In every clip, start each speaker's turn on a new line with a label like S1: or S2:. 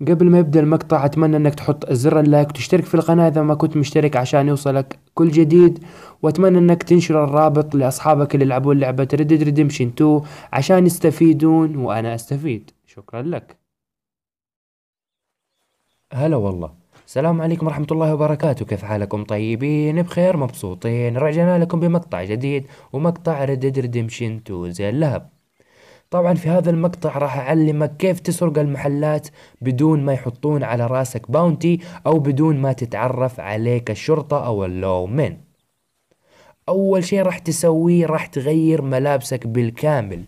S1: قبل ما يبدأ المقطع أتمنى أنك تحط زر اللايك وتشترك في القناة إذا ما كنت مشترك عشان يوصلك كل جديد وأتمنى أنك تنشر الرابط لأصحابك اللي يلعبون لعبة Red ريدمشن 2 عشان يستفيدون وأنا أستفيد شكرا لك هلا والله السلام عليكم ورحمة الله وبركاته كيف حالكم طيبين بخير مبسوطين رجعنا لكم بمقطع جديد ومقطع Red ريدمشن 2 زي اللهب طبعا في هذا المقطع راح أعلمك كيف تسرق المحلات بدون ما يحطون على راسك باونتي أو بدون ما تتعرف عليك الشرطة أو اللو من أول شيء راح تسويه راح تغير ملابسك بالكامل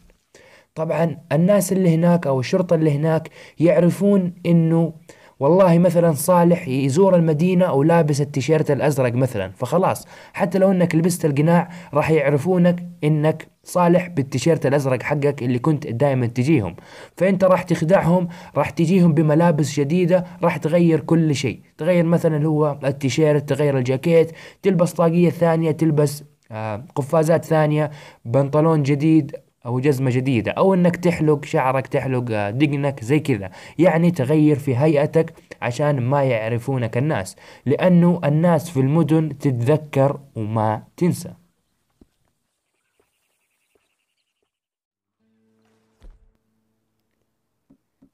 S1: طبعا الناس اللي هناك أو الشرطة اللي هناك يعرفون إنه والله مثلا صالح يزور المدينة ولابس التيشيرت الأزرق مثلا فخلاص حتى لو إنك لبست القناع راح يعرفونك إنك صالح بالتيشيرت الازرق حقك اللي كنت دائما تجيهم فانت راح تخدعهم راح تجيهم بملابس جديده راح تغير كل شيء تغير مثلا هو التيشيرت تغير الجاكيت تلبس طاقيه ثانيه تلبس آه، قفازات ثانيه بنطلون جديد او جزمه جديده او انك تحلق شعرك تحلق آه، دقنك زي كذا يعني تغير في هيئتك عشان ما يعرفونك الناس لانه الناس في المدن تتذكر وما تنسى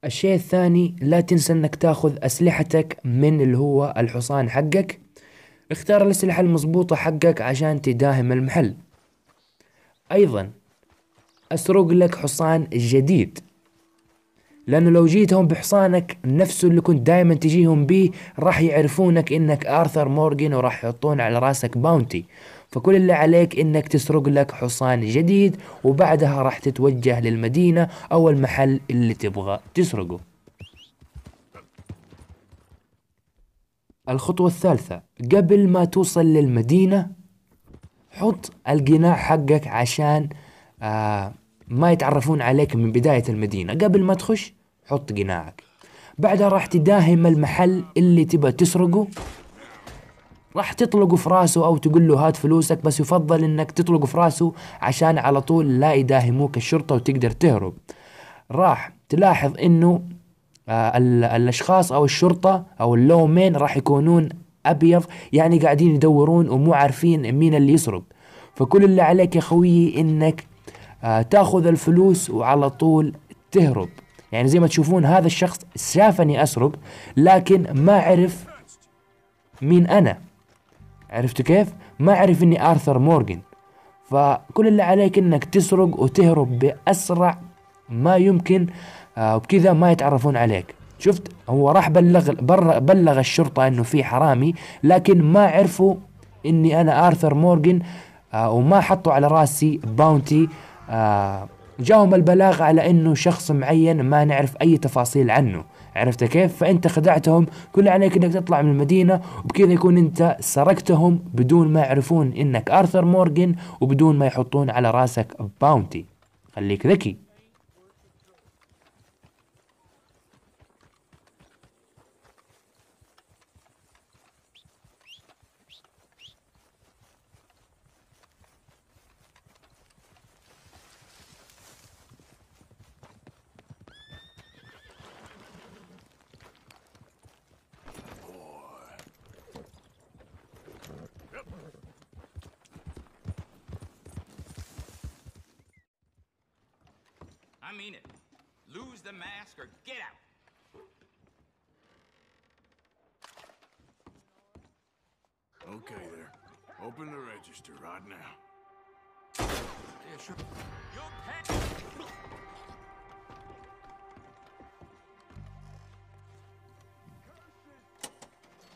S1: الشيء الثاني لا تنسى انك تاخذ اسلحتك من اللي هو الحصان حقك اختار الاسلحة المضبوطة حقك عشان تداهم المحل ايضا اسرق لك حصان جديد لانه لو جيتهم بحصانك نفسه اللي كنت دائما تجيهم بيه راح يعرفونك انك ارثر مورجن وراح يحطون على راسك باونتي فكل اللي عليك انك تسرق لك حصان جديد وبعدها راح تتوجه للمدينة او المحل اللي تبغى تسرقه الخطوة الثالثة قبل ما توصل للمدينة حط القناع حقك عشان آه ما يتعرفون عليك من بداية المدينة قبل ما تخش حط قناعك بعدها راح تداهم المحل اللي تبغى تسرقه راح تطلق في راسه او تقول له هات فلوسك بس يفضل انك تطلق في راسه عشان على طول لا يداهموك الشرطه وتقدر تهرب راح تلاحظ انه آه الاشخاص او الشرطه او اللومين راح يكونون ابيض يعني قاعدين يدورون ومو عارفين مين اللي يسرق فكل اللي عليك يا خويي انك آه تاخذ الفلوس وعلى طول تهرب يعني زي ما تشوفون هذا الشخص شافني اسرق لكن ما عرف مين انا عرفت كيف؟ ما عرف اني ارثر مورجن فكل اللي عليك انك تسرق وتهرب باسرع ما يمكن آه، وبكذا ما يتعرفون عليك شفت هو راح بلغ بلغ الشرطة انه في حرامي لكن ما عرفوا اني انا ارثر مورجن آه، وما حطوا على راسي باونتي آه، جاهم البلاغ على انه شخص معين ما نعرف اي تفاصيل عنه عرفت كيف فأنت خدعتهم كل عليك أنك تطلع من المدينة وبكذا يكون أنت سرقتهم بدون ما يعرفون أنك آرثر مورغان وبدون ما يحطون على راسك باونتي خليك ذكي I mean it. Lose the mask or get out. Okay there. Open the register right now. Yeah, sure.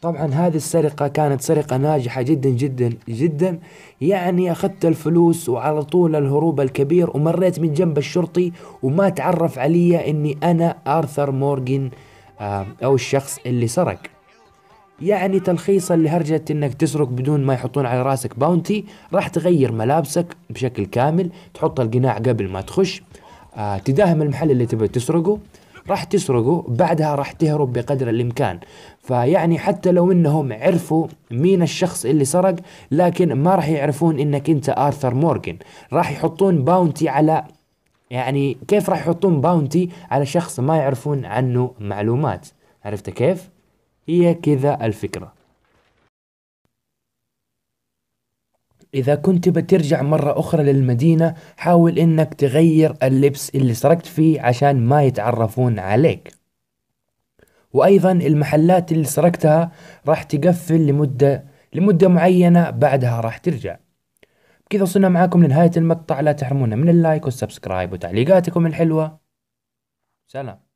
S1: طبعا هذه السرقة كانت سرقة ناجحة جدا جدا جدا يعني أخذت الفلوس وعلى طول الهروب الكبير ومريت من جنب الشرطي وما تعرف علي أني أنا آرثر مورغان آه، أو الشخص اللي سرق يعني تلخيصا لهرجة انك تسرق بدون ما يحطون على راسك باونتي راح تغير ملابسك بشكل كامل تحط القناع قبل ما تخش آه، تداهم المحل اللي تبي تسرقه راح تسرقه بعدها راح تهرب بقدر الإمكان فيعني حتى لو انهم عرفوا مين الشخص اللي سرق لكن ما راح يعرفون انك انت ارثر مورجن راح يحطون باونتي على يعني كيف راح يحطون باونتي على شخص ما يعرفون عنه معلومات عرفت كيف هي كذا الفكره إذا كنت بترجع مرة أخرى للمدينة حاول إنك تغير اللبس اللي سرقت فيه عشان ما يتعرفون عليك وأيضا المحلات اللي سرقتها راح تقفل لمدة لمدة معينة بعدها راح ترجع بكذا وصلنا معاكم لنهاية المقطع لا تحرمونا من اللايك والسبسكرايب وتعليقاتكم الحلوة سلام